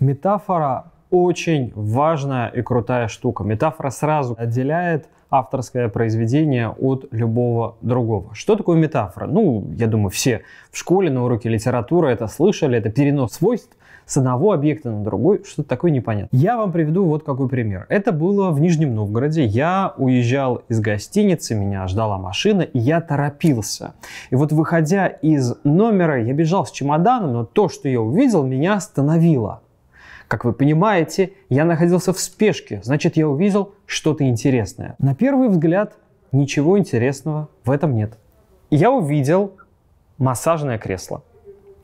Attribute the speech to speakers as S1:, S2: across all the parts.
S1: Метафора очень важная и крутая штука. Метафора сразу отделяет авторское произведение от любого другого. Что такое метафора? Ну, я думаю, все в школе на уроке литературы это слышали. Это перенос свойств с одного объекта на другой. Что-то такое непонятно. Я вам приведу вот какой пример. Это было в Нижнем Новгороде. Я уезжал из гостиницы, меня ждала машина, и я торопился. И вот выходя из номера, я бежал с чемоданом, но то, что я увидел, меня остановило. Как вы понимаете, я находился в спешке, значит я увидел что-то интересное. На первый взгляд ничего интересного в этом нет. Я увидел массажное кресло,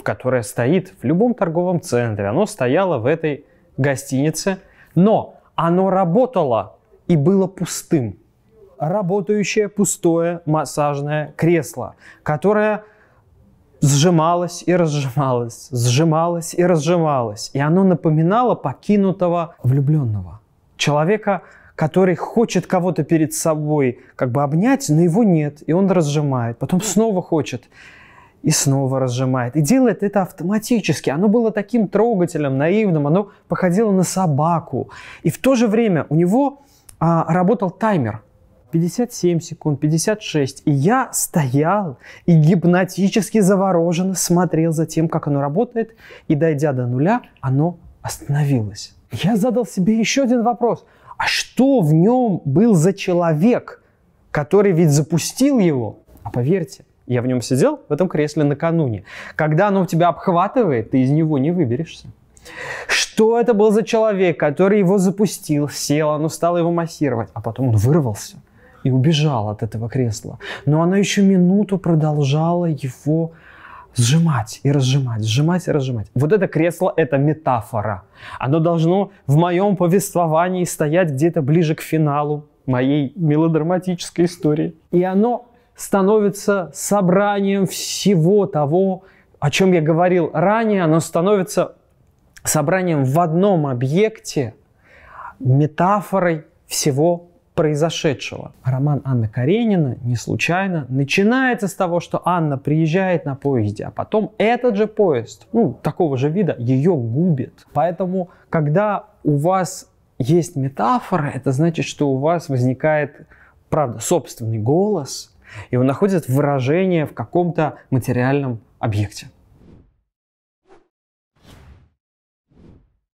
S1: которое стоит в любом торговом центре. Оно стояло в этой гостинице, но оно работало и было пустым. Работающее пустое массажное кресло, которое сжималось и разжималось, сжималось и разжималось. И оно напоминало покинутого влюбленного. Человека, который хочет кого-то перед собой как бы обнять, но его нет, и он разжимает. Потом снова хочет и снова разжимает. И делает это автоматически. Оно было таким трогательным, наивным, оно походило на собаку. И в то же время у него а, работал таймер. 57 секунд, 56. И я стоял и гипнотически завороженно смотрел за тем, как оно работает. И дойдя до нуля, оно остановилось. Я задал себе еще один вопрос. А что в нем был за человек, который ведь запустил его? А поверьте, я в нем сидел, в этом кресле накануне. Когда оно тебя обхватывает, ты из него не выберешься. Что это был за человек, который его запустил, сел, оно стало его массировать, а потом он вырвался – и убежал от этого кресла. Но она еще минуту продолжала его сжимать и разжимать, сжимать и разжимать. Вот это кресло – это метафора. Оно должно в моем повествовании стоять где-то ближе к финалу моей мелодраматической истории. И оно становится собранием всего того, о чем я говорил ранее. Оно становится собранием в одном объекте, метафорой всего произошедшего. Роман Анны Каренина не случайно начинается с того, что Анна приезжает на поезде, а потом этот же поезд, ну, такого же вида, ее губит. Поэтому, когда у вас есть метафора, это значит, что у вас возникает, правда, собственный голос, и он находит выражение в каком-то материальном объекте.